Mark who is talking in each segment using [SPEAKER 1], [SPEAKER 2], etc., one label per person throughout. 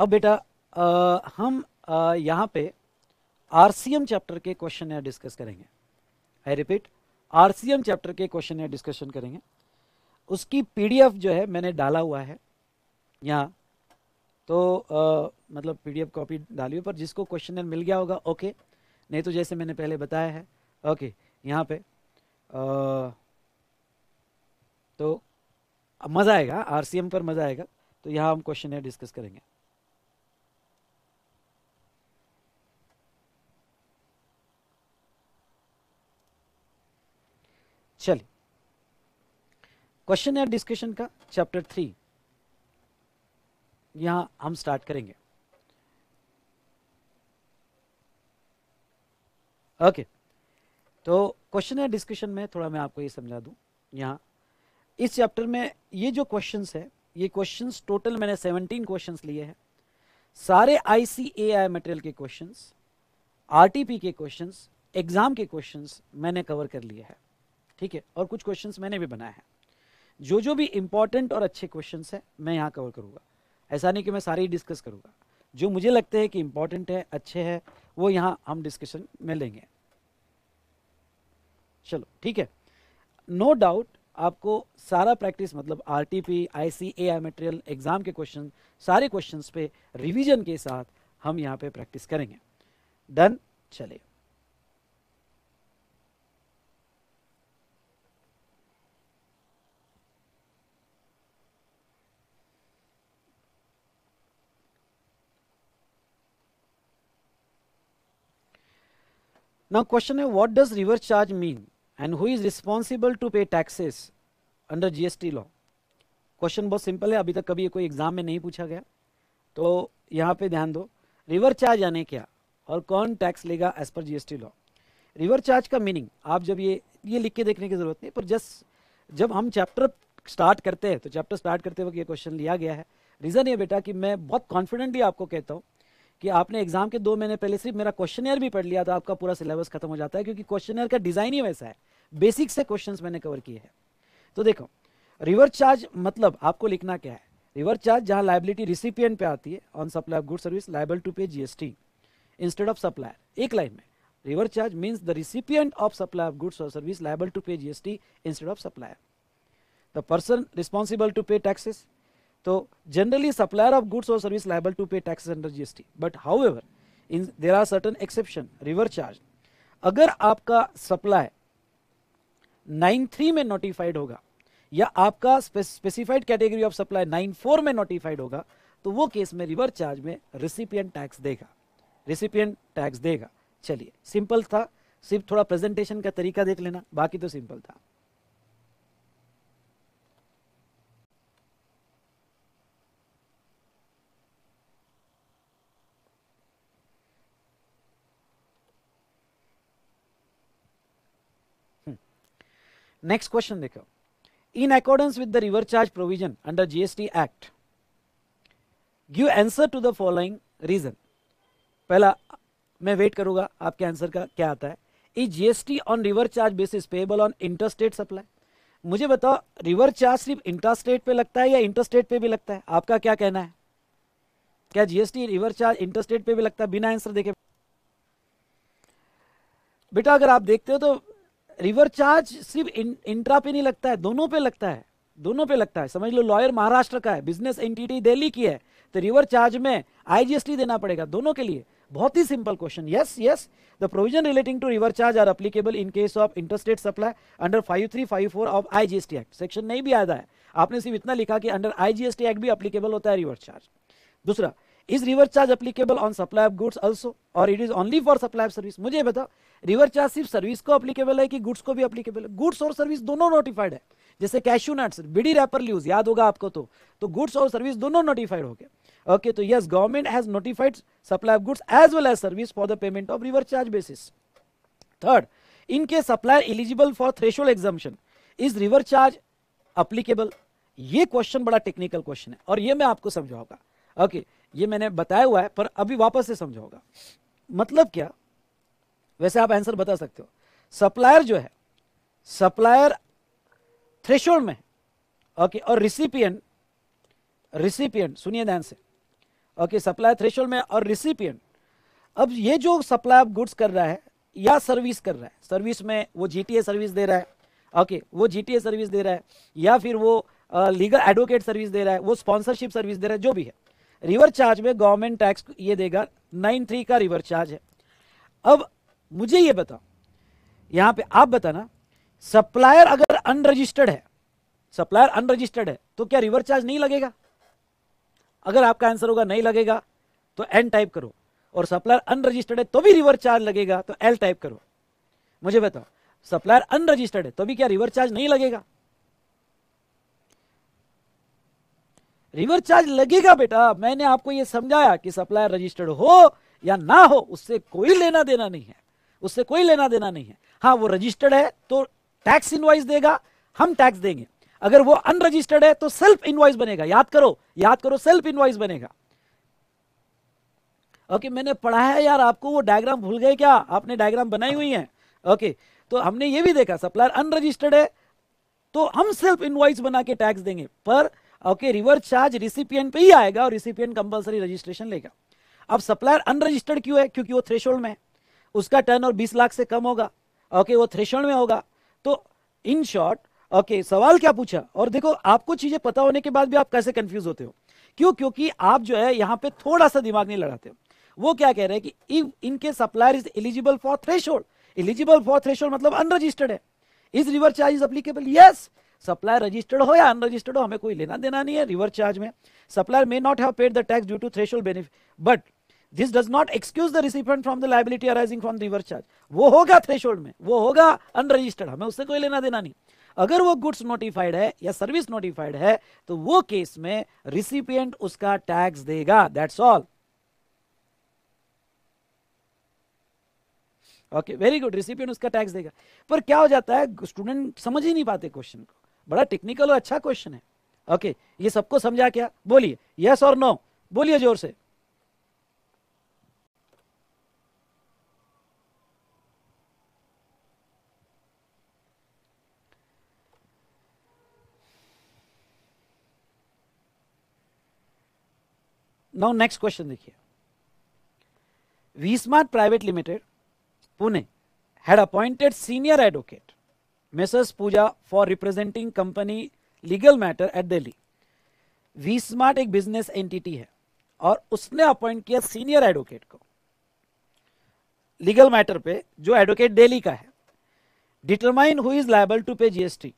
[SPEAKER 1] अब बेटा हम यहाँ पे आर चैप्टर के क्वेश्चन या डिस्कस करेंगे आई रिपीट आर चैप्टर के क्वेश्चन या डिस्कशन करेंगे उसकी पीडीएफ जो है मैंने डाला हुआ है यहाँ तो आ, मतलब पीडीएफ कॉपी डाली हुई पर जिसको क्वेश्चन मिल गया होगा ओके नहीं तो जैसे मैंने पहले बताया है ओके यहाँ पे आ, तो मज़ा आएगा एम पर मज़ा आएगा तो यहाँ हम क्वेश्चन डिस्कस करेंगे चलिए क्वेश्चन या डिस्कशन का चैप्टर थ्री यहां हम स्टार्ट करेंगे ओके okay. तो क्वेश्चन या डिस्कशन में थोड़ा मैं आपको ये समझा दू यहां इस चैप्टर में ये जो क्वेश्चंस है ये क्वेश्चंस टोटल मैंने 17 क्वेश्चंस लिए हैं सारे आईसीए आई मटेरियल के क्वेश्चंस आरटीपी के क्वेश्चंस एग्जाम के क्वेश्चंस मैंने कवर कर लिए हैं ठीक है और कुछ क्वेश्चंस मैंने भी बनाए हैं जो जो भी इंपॉर्टेंट और अच्छे क्वेश्चन हैं मैं यहाँ कवर करूँगा ऐसा नहीं कि मैं सारे ही डिस्कस करूँगा जो मुझे लगते हैं कि इंपॉर्टेंट है अच्छे हैं वो यहाँ हम डिस्कशन में लेंगे चलो ठीक है नो डाउट आपको सारा प्रैक्टिस मतलब R T P I C A I material exam के क्वेश्चन सारे क्वेश्चन पे रिविजन के साथ हम यहाँ पे प्रैक्टिस करेंगे डन चलिए Now question is what does reverse charge mean and who is responsible to pay taxes under GST law? Question बहुत सिंपल है अभी तक कभी कोई एग्जाम में नहीं पूछा गया तो यहाँ पे ध्यान दो रिवर चार्ज आने क्या और कौन टैक्स लेगा एज पर GST law reverse charge meaning मीनिंग आप जब ये ये लिख के देखने की जरूरत नहीं पर जस्ट जब हम चैप्टर स्टार्ट करते हैं तो चैप्टर स्टार्ट करते वक्त ये क्वेश्चन लिया गया है रीज़न ये बेटा कि मैं बहुत कॉन्फिडेंटली आपको कहता हूँ कि आपने एग्जाम के दो महीने पहले सिर्फ मेरा क्वेश्चन भी पढ़ लिया तो आपका पूरा सिलेबस खत्म हो जाता है क्योंकि क्वेश्चनर का डिजाइन ही वैसा है बेसिक से क्वेश्चन मैंने कवर किए हैं तो देखो रिवर्स चार्ज मतलब आपको लिखना क्या है रिवर्स चार्ज जहां लाइबिलिटी रिसिपियंट पे आती है on supply of good service liable to pay GST instead of supplier एक लाइन में reverse charge means the recipient of supply of goods और service liable to pay GST instead of supplier the person responsible to pay taxes So generally supplier of goods or service liable to pay taxes under GST. But however, in, there are certain exception, reverse charge. अगर आपका supply nine three में notified होगा या आपका specified category of supply nine four में notified होगा तो वो केस में रिवर चार्ज में रिसिपियंट टैक्स देगा रिसिपियंट टैक्स देगा चलिए सिंपल था सिर्फ थोड़ा प्रेजेंटेशन का तरीका देख लेना बाकी तो सिंपल था नेक्स्ट क्वेश्चन देखो in accordance with the reverse charge provision under GST act give answer to the following reason पहला मैं वेट करूंगा आपके आंसर का क्या आता है is GST on reverse charge basis payable on interstate supply मुझे बताओ रिवर चार्ज सिर्फ इंटरस्टेट पे लगता है या इंटरस्टेट पे भी लगता है आपका क्या कहना है क्या जीएसटी रिवर चार्ज इंटरस्टेट पे भी लगता है बिना आंसर देखे बेटा अगर आप देखते हो तो रिवर चार्ज सिर्फ इंट्रा पे नहीं लगता है दोनों पे लगता है दोनों पे लगता है समझ लो लॉयर महाराष्ट्र का है बिजनेस एंटिटी दिल्ली की है तो रिवर चार्ज में आईजीएसटी देना पड़ेगा दोनों के लिए बहुत ही simple question yes yes the provision relating to reverse charge are applicable in case of interstate supply under five three five four of IGST act section नहीं भी आया है आपने सिर्फ इतना लिखा कि अंडर आईजीएसटी एक्ट भी अप्लीकेबल होता है रिवर चार्ज दूसरा is reverse charge applicable on supply of goods also और it is only for supply of service मुझे बताओ रिवर चार्ज सिर्फ सर्विस को अपलीकेबल है कि गुड्स को भी अपलीकेबल है गुड्स और सर्विस दोनों नोटिफाइड है जैसे cashew nuts bidi wrapper loose याद होगा आपको तो तो गुड्स और सर्विस दोनों नोटिफाइड हो गए ओके तो yes government has notified supply of goods as well as service for the payment of reverse charge basis third इनके supplier eligible for threshold exemption is reverse charge applicable ये question बड़ा technical question है और ये मैं आपको समझाऊंगा okay okay. ये मैंने बताया हुआ है पर अभी वापस से समझाऊंगा मतलब क्या वैसे आप आंसर बता सकते हो सप्लायर जो है सप्लायर थ्रेशोल्ड में ओके और रिसिपियंट रिसिपियंट सुनिए ध्यान से ओके सप्लायर थ्रेशोल्ड में और रिसिपियंट अब ये जो सप्लाई ऑफ गुड्स कर रहा है या सर्विस कर रहा है सर्विस में वो जीटीए सर्विस दे रहा है ओके okay, वो जीटीए सर्विस दे रहा है या फिर वो लीगल एडवोकेट सर्विस दे रहा है वो स्पॉन्सरशिप सर्विस दे रहा है जो भी है रिवर चार्ज में गवर्नमेंट टैक्स ये देगा नाइन थ्री का रिवर चार्ज है अब मुझे ये बताओ यहां पे आप बताना सप्लायर अगर अनरजिस्टर्ड है सप्लायर अनरजिस्टर्ड है तो क्या रिवर चार्ज नहीं लगेगा अगर आपका आंसर होगा नहीं लगेगा तो एन टाइप करो और सप्लायर अनरजिस्टर्ड है तो भी रिवर चार्ज लगेगा तो एल टाइप करो मुझे बताओ सप्लायर अनरजिस्टर्ड है तो भी क्या रिवर चार्ज नहीं लगेगा रिवर चार्ज लगेगा बेटा मैंने आपको यह समझाया कि सप्लायर रजिस्टर्ड हो या ना हो उससे कोई लेना देना नहीं है उससे कोई लेना देना नहीं है हाँ वो रजिस्टर्ड है तो टैक्स इनवाइस देगा हम टैक्स देंगे अगर वो अनरजिस्टर्ड है तो सेल्फ इनवाइस बनेगा याद करो याद करो सेल्फ इनवाइस बनेगा ओके मैंने पढ़ा है यार आपको वो डायग्राम भूल गए क्या आपने डायग्राम बनाई हुई है ओके तो हमने ये भी देखा सप्लायर अनरजिस्टर्ड है तो हम सेल्फ इनवाइस बना के टैक्स देंगे पर ओके रिवर्स चार्ज रिसिपियन पे ही आएगा और रिसिपियन कंपलसरी रजिस्ट्रेशन लेगा अब सप्लायर अनरजिस्टर्ड क्यों है क्योंकि वो थ्रेशोल्ड में है उसका टर्न और बीस लाख से कम होगा ओके वो थ्रेशोल्ड में होगा तो इन शॉर्ट ओके सवाल क्या पूछा और देखो आपको चीजें पता होने के बाद भी आप कैसे कंफ्यूज होते हो क्यों क्योंकि आप जो है यहाँ पे थोड़ा सा दिमाग नहीं लड़ाते हो वो क्या कह रहे हैं कि इफ इनके supplier is eligible for threshold eligible for threshold मतलब अनरजिस्टर्ड है is reverse charge is applicable yes supplier registered हो या अनरजिस्टर्ड हो हमें कोई लेना देना नहीं है रिवर्स चार्ज में supplier may not have paid the tax due to threshold benefit but this does not excuse the recipient from the liability arising from reverse charge वो होगा थ्रेशोल्ड में वो होगा अनरजिस्टर्ड हमें उससे कोई लेना देना नहीं अगर वो गुड्स नोटिफाइड है या सर्विस नोटिफाइड है तो वो केस में रिसिपियंट उसका टैक्स देगा that's all okay very good recipient उसका टैक्स देगा पर क्या हो जाता है स्टूडेंट समझ ही नहीं पाते क्वेश्चन को बड़ा टेक्निकल और अच्छा क्वेश्चन है ओके okay, ये सबको समझा क्या बोलिए यस और नो बोलिए जोर से नाउ नेक्स्ट क्वेश्चन देखिए V smart private limited Pune had appointed senior advocate Messrs. Pooja for representing company legal matter at Delhi. V smart एक बिजनेस एंटिटी है और उसने अपॉइंट किया सीनियर एडवोकेट को लीगल मैटर पे जो एडवोकेट डेली का है determine who is liable to pay GST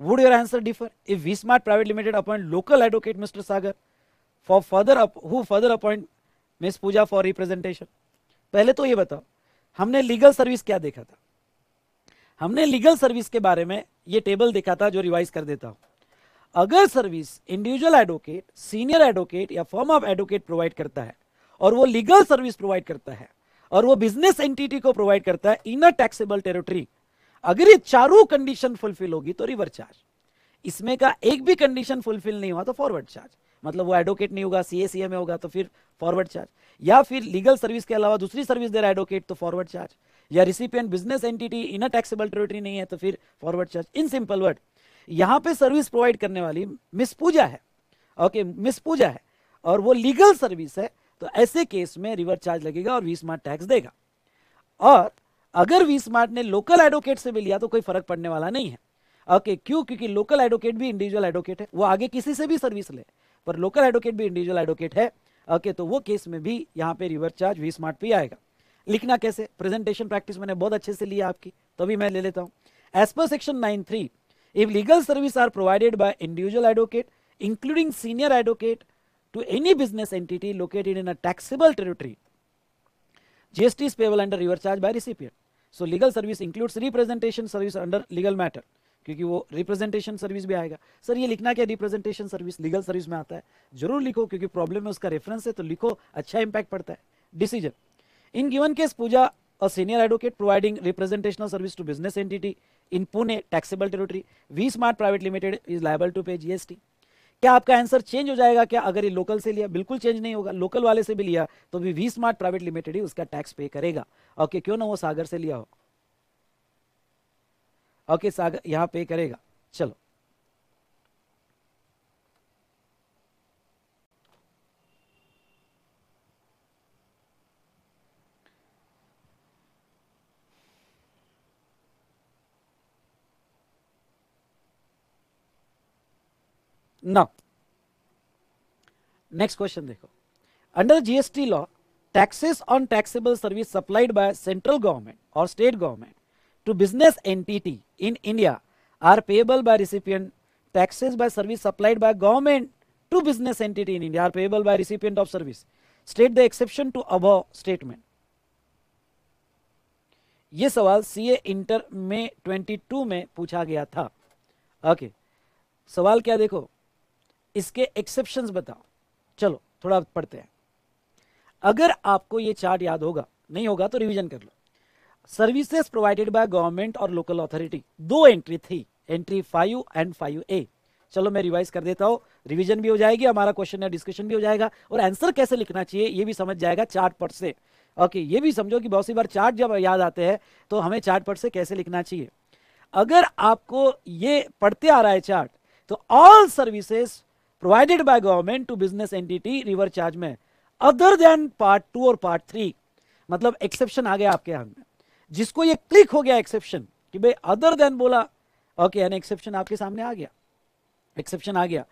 [SPEAKER 1] would your answer differ if V smart private limited appoint local advocate mister Sagar for further who further appoint miss Pooja for representation पहले तो ये बताओ हमने legal service क्या देखा था हमने लीगल सर्विस के बारे में ये टेबल देखा था जो रिवाइज कर देता हूं अगर service individual advocate senior advocate या फॉर्म ऑफ एडवोकेट प्रोवाइड करता है और वो लीगल सर्विस प्रोवाइड करता है और वो बिजनेस एंटिटी को प्रोवाइड करता है इन अ टैक्सेबल टेरिटरी अगर ये चारों कंडीशन फुलफिल होगी तो रिवर चार्ज इसमें का एक भी कंडीशन फुलफिल नहीं हुआ तो फॉरवर्ड चार्ज मतलब वो एडवोकेट नहीं होगा सी ए में होगा तो फिर फॉरवर्ड चार्ज या फिर लीगल सर्विस के अलावा दूसरी सर्विस दे रहा है एडवोकेट तो फॉरवर्ड चार्ज या recipient business entity a taxable territory नहीं है तो फिर forward charge in simple word यहाँ पे सर्विस प्रोवाइड करने वाली मिस पूजा है ओके मिस पूजा है और वो लीगल सर्विस है तो ऐसे केस में रिवर्स चार्ज लगेगा और वी स्मार्ट टैक्स देगा और अगर वी स्मार्ट ने लोकल एडवोकेट से भी लिया तो कोई फर्क पड़ने वाला नहीं है ओके okay, क्यों क्योंकि लोकल एडवोकेट भी इंडिविजुअल एडवोकेट है वो आगे किसी से भी सर्विस ले पर लोकल एडवोकेट भी इंडिविजुअल एडवोकेट है ओके okay, तो वो केस में भी यहाँ पे रिवर्स चार्ज वी स्मार्ट पे आएगा लिखना कैसे प्रेजेंटेशन प्रैक्टिस मैंने बहुत अच्छे से लिया आपकी तो अभी मैं ले लेता हूँ एज पर section nine three if legal service are provided by individual advocate including senior advocate to any business entity located in a taxable territory GST payable under reverse charge by recipient so legal service includes representation service under legal matter क्योंकि वो representation service भी आएगा sir ये लिखना क्या representation service legal service में आता है जरूर लिखो क्योंकि प्रॉब्लम में उसका रेफरेंस है तो लिखो अच्छा इंपैक्ट पड़ता है decision In given case, Pooja, a senior advocate providing representational service to business entity in Pune, taxable territory, V Smart Private Limited is liable to pay GST. क्या आपका आंसर चेंज हो जाएगा क्या अगर ये लोकल से लिया बिल्कुल चेंज नहीं होगा लोकल वाले से भी लिया तो भी वी स्मार्ट प्राइवेट लिमिटेड ही उसका टैक्स पे करेगा ओके okay, क्यों ना वो सागर से लिया हो ओके okay, सागर यहाँ पे करेगा चलो Now, next question देखो. Under the GST law, taxes on taxable service supplied by central government or state government to business entity in India are payable by recipient. Taxes by service supplied by government to business entity in India are payable by recipient of service. State the exception to above statement. ये सवाल सी A inter में 22 में पूछा गया था okay okay. सवाल क्या देखो इसके एक्सेप्शंस बताओ चलो थोड़ा पढ़ते हैं अगर आपको ये चार्ट याद होगा नहीं होगा तो रिवीजन कर लो सर्विसेज प्रोवाइडेड बाय गवर्नमेंट और लोकल अथॉरिटी दो एंट्री थी entry five and five A चलो मैं रिवाइज कर देता हूं रिवीजन भी हो जाएगी हमारा क्वेश्चन या डिस्कशन भी हो जाएगा और आंसर कैसे लिखना चाहिए ये भी समझ जाएगा चार्ट पर से ओके ये भी समझो कि बहुत सी बार चार्ट जब याद आते हैं तो हमें चार्ट पर से कैसे लिखना चाहिए अगर आपको ये पढ़ते आ रहा है चार्ट तो all services provided by government to business entity reverse charge में अदर देन पार्ट टू और पार्ट थ्री मतलब एक्सेप्शन आ गया आपके हाथ में जिसको ये क्लिक हो गया एक्सेप्शन कि भाई अदर देन बोला ओके यानी एक्सेप्शन आपके सामने आ गया एक्सेप्शन आ गया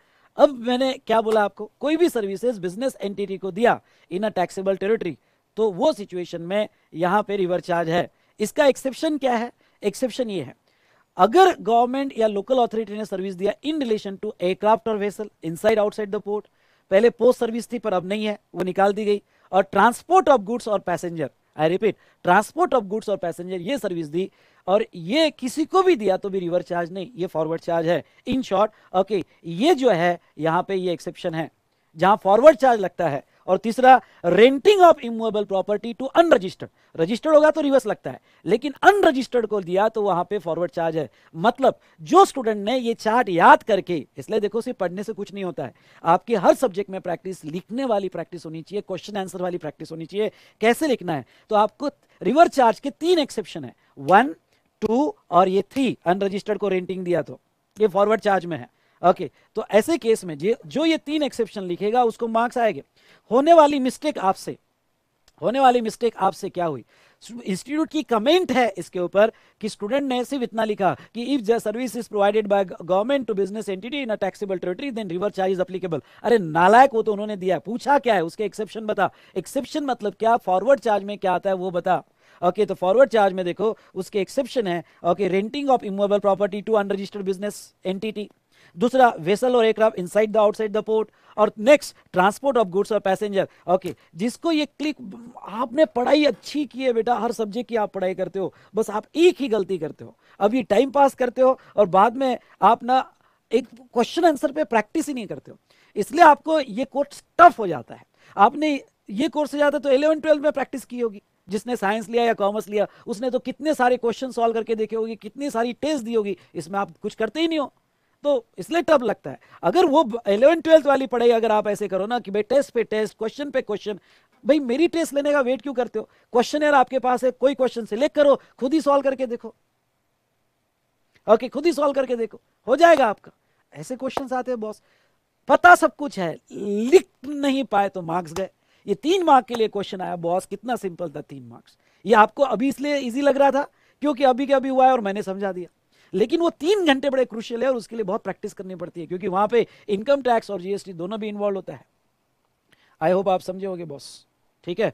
[SPEAKER 1] अब मैंने क्या बोला आपको कोई भी सर्विसेज बिजनेस एंटिटी को दिया इन अ टैक्सेबल टेरिटरी तो वो सिचुएशन में यहां पे रिवर चार्ज है इसका एक्सेप्शन क्या है एक्सेप्शन ये है अगर गवर्नमेंट या लोकल अथॉरिटी ने सर्विस दिया इन रिलेशन टू एयरक्राफ्ट और vessel inside outside the port पहले पोस्ट सर्विस थी पर अब नहीं है वो निकाल दी गई और ट्रांसपोर्ट ऑफ गुड्स और passenger I repeat transport of goods और पैसेंजर ये सर्विस दी और ये किसी को भी दिया तो भी रिवर चार्ज नहीं ये फॉरवर्ड चार्ज है इन शॉर्ट ओके ये जो है यहाँ पे ये एक्सेप्शन है जहां फॉरवर्ड चार्ज लगता है और तीसरा renting of immovable property to unregistered registered होगा तो रिवर्स लगता है लेकिन अनरजिस्टर्ड को दिया तो वहां पे फॉरवर्ड चार्ज है मतलब जो स्टूडेंट ने ये चार्ट याद करके इसलिए देखो सिर्फ पढ़ने से कुछ नहीं होता है आपके हर सब्जेक्ट में प्रैक्टिस लिखने वाली प्रैक्टिस होनी चाहिए क्वेश्चन आंसर वाली प्रैक्टिस होनी चाहिए कैसे लिखना है तो आपको रिवर्स चार्ज के तीन एक्सेप्शन है वन टू और ये थ्री अनरजिस्टर्ड को रेंटिंग दिया तो ये फॉरवर्ड चार्ज में है ओके तो ऐसे केस में जो ये तीन एक्सेप्शन लिखेगा उसको मार्क्स आएंगे होने वाली मिस्टेक आपसे होने वाली मिस्टेक आपसे क्या हुई इंस्टीट्यूट की कमेंट है इसके ऊपर कि स्टूडेंट ने सिर्फ इतना लिखा कि if the service is provided by government to business entity in a taxable territory then reverse charge is applicable अरे नालायक वो तो उन्होंने दिया पूछा क्या है उसके एक्सेप्शन बता एक्सेप्शन मतलब क्या फॉरवर्ड चार्ज में क्या आता है वो बता ओके okay, तो फॉरवर्ड चार्ज में देखो उसके एक्सेप्शन है okay renting of immovable property to unregistered business entity दूसरा वेसल और aircraft inside the outside the port और नेक्स्ट ट्रांसपोर्ट ऑफ गुड्स और पैसेंजर ओके जिसको ये क्लिक आपने पढ़ाई अच्छी की है बेटा हर सब्जेक्ट की आप पढ़ाई करते हो बस आप एक ही गलती करते हो अभी टाइम पास करते हो और बाद में आप ना एक क्वेश्चन आंसर पे प्रैक्टिस ही नहीं करते हो इसलिए आपको ये कोर्स टफ हो जाता है आपने ये कोर्स से जाता है तो इलेवन ट्वेल्व में प्रैक्टिस की होगी जिसने साइंस लिया या कॉमर्स लिया उसने तो कितने सारे क्वेश्चन सॉल्व करके देखे होगी कितनी सारी टेस्ट दी होगी इसमें आप कुछ करते ही नहीं हो तो इसलिए टब लगता है अगर वो इलेवन ट्वेल्थ वाली पढ़ाई अगर आप ऐसे करो ना कि भाई टेस्ट पे टेस्ट क्वेश्चन पे क्वेश्चन भाई मेरी टेस्ट लेने का वेट क्यों करते हो क्वेश्चन यार आपके पास है कोई क्वेश्चन सिलेक्ट करो खुद ही सॉल्व करके देखो ओके okay, खुद ही सॉल्व करके देखो हो जाएगा आपका ऐसे क्वेश्चन आते हैं बॉस पता सब कुछ है लिख नहीं पाए तो मार्क्स गए ये तीन मार्क के लिए क्वेश्चन आया बॉस कितना सिंपल था तीन मार्क्स ये आपको अभी इसलिए इजी लग रहा था क्योंकि अभी के अभी हुआ है और मैंने समझा दिया लेकिन वो तीन घंटे बड़े क्रुशियल है और उसके लिए बहुत प्रैक्टिस करनी पड़ती है क्योंकि वहां पे इनकम टैक्स और जीएसटी दोनों भी इन्वॉल्व होता है आई होप आप समझे होगे बॉस ठीक है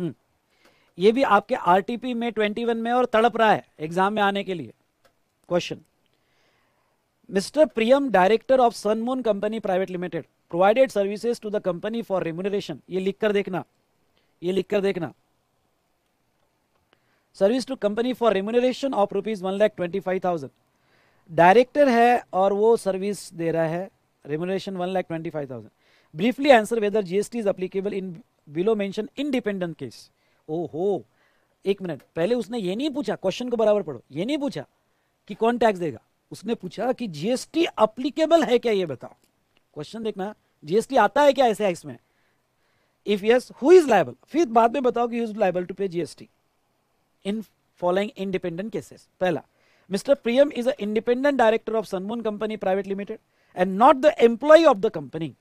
[SPEAKER 1] हम्म। ये भी आपके आरटीपी में 21 में और तड़प रहा है एग्जाम में आने के लिए question Mr. Priyam, Director of Sun Moon Company Private Limited, provided services to the company for remuneration. ये लिख कर देखना ये लिख कर देखना service to company for remuneration of rupees one lakh twenty five thousand director है और वो सर्विस दे रहा है remuneration one lakh twenty five thousand briefly answer whether GST is applicable in below mention independent case ओ हो एक मिनट पहले उसने ये नहीं पूछा क्वेश्चन को बराबर पढ़ो ये नहीं पूछा कि कौन टैक्स देगा उसने पूछा कि जीएसटी अप्लीकेबल है क्या ये बताओ क्वेश्चन देखना जीएसटी आता है क्या ऐसे X if yes who is liable फिर बाद में बताओ कि liable to pay GST in following independent cases पहला mister Priyam is a independent director of Sunmoon company private limited and not the employ of the company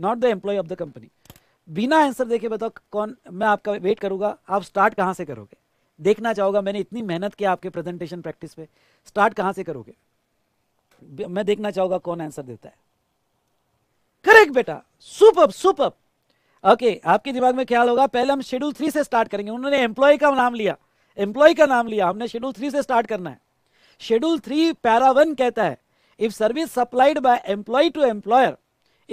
[SPEAKER 1] not the employ of the company बिना answer देखे बताओ कौन मैं आपका wait करूंगा आप start कहां से करोगे देखना चाहोगा मैंने इतनी मेहनत की आपके प्रेजेंटेशन प्रैक्टिस पे स्टार्ट कहां से करोगे मैं देखना चाहूंगा कौन आंसर देता है करेक्ट बेटा सुपर सुपर ओके आपके दिमाग में ख्याल होगा पहले हम शेड्यूल थ्री से स्टार्ट करेंगे उन्होंने एम्प्लॉय का नाम लिया एम्प्लॉय का नाम लिया हमने शेड्यूल थ्री से स्टार्ट करना है शेड्यूल थ्री पैरा वन कहता है if service supplied by employ to employer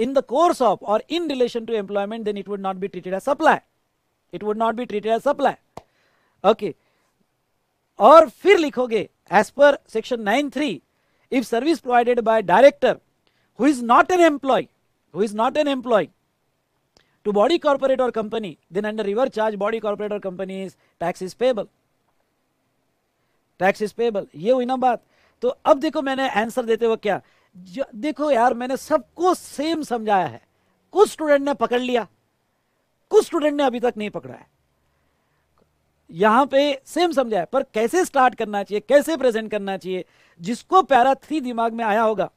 [SPEAKER 1] in the course of or in relation to employment then it would not be treated as supply it would not be treated as supply okay और फिर लिखोगे as पर section nine three if service provided by director who is not an employee who is not an employee to body corporate or company then under reverse charge body corporate or company is tax is payable tax is payable ye hui na baat to ab dekho maine answer dete हुए kya देखो यार मैंने सबको same समझाया है कुछ student ने पकड़ लिया कुछ स्टूडेंट ने अभी तक नहीं पकड़ा है यहां पे सेम समझा है पर कैसे स्टार्ट करना चाहिए कैसे प्रेजेंट करना चाहिए जिसको पैरा थ्री दिमाग में आया होगा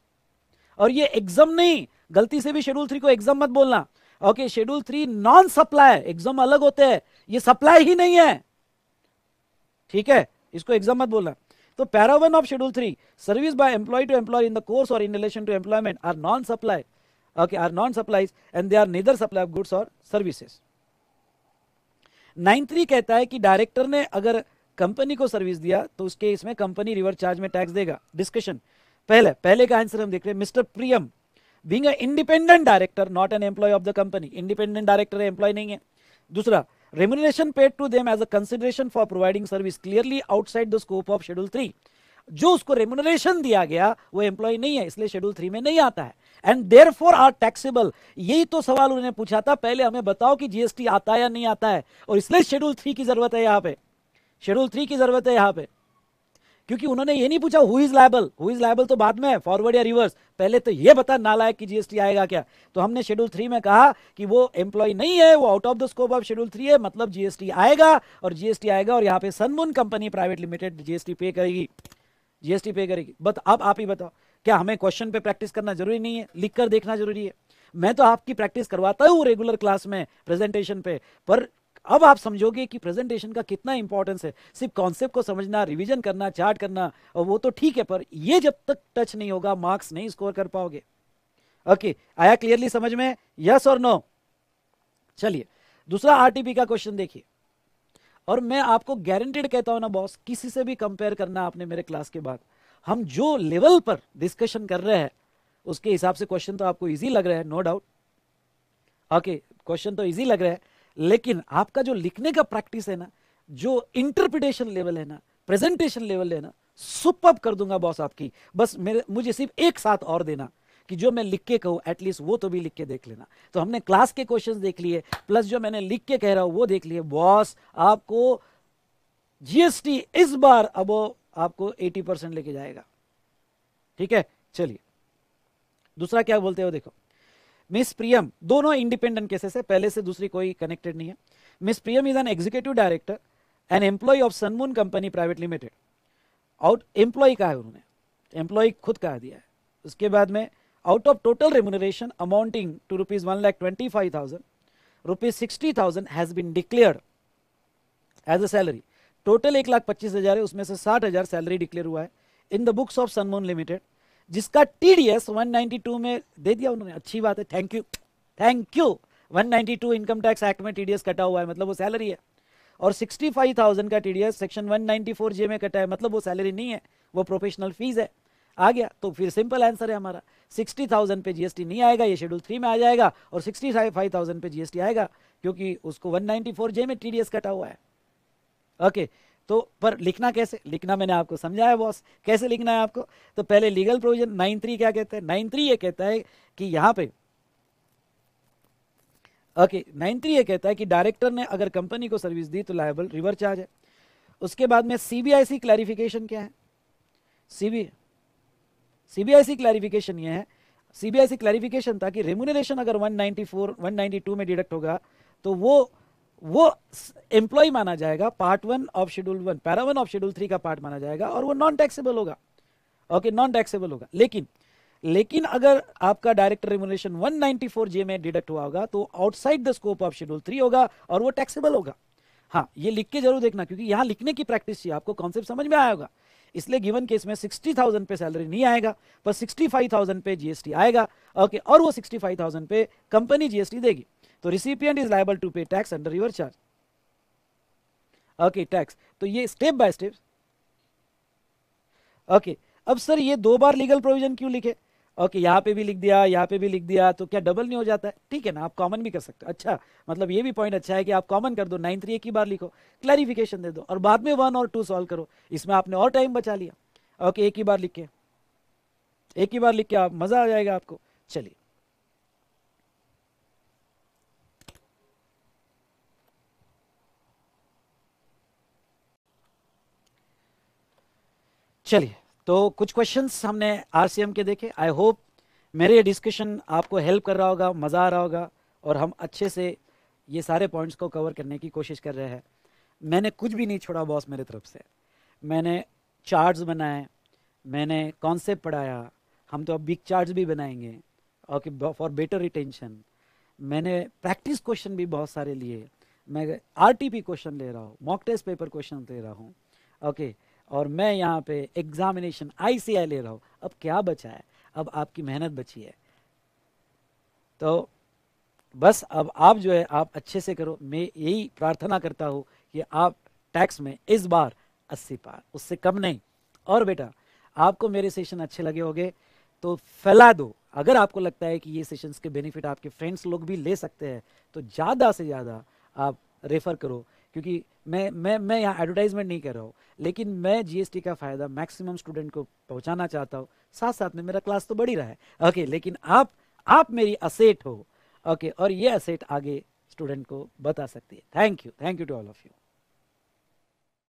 [SPEAKER 1] और ये एग्जाम नहीं गलती से भी शेड्यूल थ्री को एग्जाम मत बोलना okay schedule three non supply exam अलग होते हैं ये सप्लाई ही नहीं है ठीक है इसको एग्जाम मत बोलना तो para one of schedule three service by employ to employ in the course or in relation to employment are non supply okay are non supplies and they are neither supply of goods or services nine three कहता है कि director ने अगर company को service दिया तो उसके इसमें कंपनी रिवर्स चार्ज में टैक्स देगा डिस्कशन पहले पहले का आंसर हम देख रहे हैं mister Priyam being independent director not an employ of the company independent director employ नहीं है दूसरा remuneration paid to them as a consideration for providing service clearly outside the scope of schedule three जो उसको remuneration दिया गया वो employ नहीं है इसलिए शेड्यूल थ्री में नहीं आता है and therefore are taxable यही तो सवाल उन्होंने पूछा था पहले हमें बताओ कि जीएसटी आता है या नहीं आता है और इसलिए शेड्यूल थ्री की जरूरत है यहां पे शेड्यूल थ्री की जरूरत है यहां पे क्योंकि उन्होंने ये नहीं पूछा who is liable who is liable तो बाद में फॉरवर्ड या रिवर्स पहले तो ये बता ना लायक कि जीएसटी आएगा क्या तो हमने शेड्यूल थ्री में कहा कि वो एम्प्लॉय नहीं है वो out of the scope of schedule three है मतलब जीएसटी आएगा और जीएसटी आएगा और यहाँ पे Sunmoon company private limited GST pay करेगी जीएसटी पे करेगी बट अब आप ही बताओ क्या हमें क्वेश्चन पे प्रैक्टिस करना जरूरी नहीं है लिख कर देखना जरूरी है मैं तो आपकी प्रैक्टिस करवाता हूँ रेगुलर क्लास में प्रेजेंटेशन पे पर अब आप समझोगे कि प्रेजेंटेशन का कितना इंपॉर्टेंस है सिर्फ कॉन्सेप्ट को समझना रिवीजन करना चार्ट करना वो तो ठीक है पर ये जब तक टच नहीं होगा मार्क्स नहीं स्कोर कर पाओगे ओके okay, आया क्लियरली समझ में यस और नो चलिए दूसरा आरटीपी का क्वेश्चन देखिए और मैं आपको गारंटेड कहता हूं ना बॉस किसी से भी कंपेयर करना आपने मेरे क्लास के बाद हम जो लेवल पर डिस्कशन कर रहे हैं उसके हिसाब से क्वेश्चन तो आपको इजी लग रहा है नो डाउट ओके क्वेश्चन तो इजी लग रहा है लेकिन आपका जो लिखने का प्रैक्टिस है ना जो इंटरप्रिटेशन लेवल है ना प्रेजेंटेशन लेवल है ना सुपअप कर दूंगा बॉस आपकी बस मेरे मुझे सिर्फ एक साथ और देना कि जो मैं लिख के कहूं एटलीस्ट वो तो भी लिख के देख लेना तो हमने क्लास के क्वेश्चंस देख लिए प्लस जो मैंने लिख के कह रहा हूं वो देख लिए बॉस आपको जीएसटी इस बार अब आपको 80 परसेंट लेके जाएगा ठीक है चलिए दूसरा क्या बोलते हो देखो मिस प्रियम दोनों इंडिपेंडेंट केसेस है पहले से दूसरी कोई कनेक्टेड नहीं है miss Priyam is an executive director an employ of Sunmoon company private limited out employ कहा है उन्होंने एम्प्लॉय खुद कहा दिया है उसके बाद में out of total remuneration amounting to rupees one lakh twenty five thousand rupees sixty thousand has been declare as a salary total एक लाख पच्चीस हज़ार है उसमें से साठ हज़ार सैलरी डिक्लेयर हुआ है in the books of Sunmoon limited जिसका T D S one ninety two में दे दिया उन्होंने अच्छी बात है thank you thank you one ninety two income tax act में टी डी एस कटा हुआ है मतलब वो सैलरी है और सिक्सटी फाइव थाउजेंड का T D S section one ninety four J में कटा है मतलब वो सैलरी नहीं है वो प्रोफेशनल फीस है आ गया तो फिर सिंपल आंसर है हमारा सिक्सटी थाउजेंड पे जीएसटी नहीं आएगा ये शेड्यूल थ्री में आ जाएगा और सिक्सटी फाइव थाउजेंड पे जीएसटी आएगा क्योंकि उसको वन नाइनटी फोर जे में टी डी एस कटा हुआ है ओके तो पर लिखना कैसे लिखना मैंने आपको समझाया बॉस कैसे लिखना है आपको तो पहले लीगल प्रोविजन नाइन थ्री क्या कहते हैं नाइन थ्री ये कहता है कि यहां पे ओके नाइन थ्री ये कहता है कि डायरेक्टर ने अगर कंपनी को सर्विस दी तो लाइबल रिवर चार्ज है उसके बाद में सीबीआईसी क्लैरिफिकेशन क्या है सीबी सीबीआईसी क्लैरिफिकेशन ये है सीबीआईसी क्लैरिफिकेशन था कि रेमुनरेशन अगर नाइनटी टू में डिडक्ट होगा तो वो वो एम्प्लॉय माना जाएगा part one of schedule one para one of schedule three का पार्ट माना जाएगा और वो नॉन टैक्सेबल होगा ओके नॉन टैक्सेबल होगा लेकिन लेकिन अगर आपका वन नाइनटी 194 जे में डिडक्ट हुआ होगा तो outside the scope of schedule three होगा और वो टैक्सेबल होगा हाँ ये लिख के जरूर देखना क्योंकि यहाँ लिखने की प्रैक्टिस चाहिए आपको कॉन्सेप्ट समझ में आया होगा इसलिए गिवन केस में 60,000 पे सैलरी नहीं आएगा पर 65,000 पे जीएसटी आएगा ओके और वो 65,000 पे कंपनी जीएसटी देगी तो recipient is liable to pay tax under your charge okay tax तो ये स्टेप बाय स्टेप ओके अब सर ये दो बार लीगल प्रोविजन क्यों लिखे ओके okay, यहाँ पे भी लिख दिया यहाँ पे भी लिख दिया तो क्या डबल नहीं हो जाता है ठीक है ना आप कॉमन भी कर सकते हो अच्छा मतलब ये भी पॉइंट अच्छा है कि आप कॉमन कर दो नाइन थ्री एक ही बार लिखो क्लैरिफिकेशन दे दो और बाद में वन और टू सॉल्व करो इसमें आपने और टाइम बचा लिया ओके okay, एक ही बार लिख के एक ही बार लिख के आप मज़ा आ जाएगा आपको चलिए चलिए तो कुछ क्वेश्चंस हमने आरसीएम के देखे आई होप मेरे ये डिस्कशन आपको हेल्प कर रहा होगा मज़ा आ रहा होगा और हम अच्छे से ये सारे पॉइंट्स को कवर करने की कोशिश कर रहे हैं मैंने कुछ भी नहीं छोड़ा बॉस मेरे तरफ से मैंने चार्ट्स बनाए मैंने कॉन्सेप्ट पढ़ाया हम तो अब बिग चार्ट्स भी बनाएंगे ओके फॉर बेटर रिटेंशन मैंने प्रैक्टिस क्वेश्चन भी बहुत सारे लिए मैं आर क्वेश्चन ले रहा हूँ मॉक टेस्ट पेपर क्वेश्चन ले रहा हूँ ओके okay, और मैं यहाँ पे एग्जामिनेशन आईसीआई ले रहा हूँ अब क्या बचा है अब आपकी मेहनत बची है तो बस अब आप जो है आप अच्छे से करो मैं यही प्रार्थना करता हूँ कि आप टैक्स में इस बार अस्सी पार उससे कम नहीं और बेटा आपको मेरे सेशन अच्छे लगे होंगे तो फैला दो अगर आपको लगता है कि ये सेशंस के बेनिफिट आपके फ्रेंड्स लोग भी ले सकते हैं तो ज़्यादा से ज़्यादा आप रेफ़र करो क्योंकि मैं मैं मैं यहाँ एडवर्टाइजमेंट नहीं कर रहा हूँ लेकिन मैं जीएसटी का फ़ायदा मैक्सिमम स्टूडेंट को पहुँचाना चाहता हूँ साथ साथ में मेरा क्लास तो बढ़ ही रहा है ओके लेकिन आप आप मेरी असेट हो ओके और ये असेट आगे स्टूडेंट को बता सकती है thank you thank you to all of you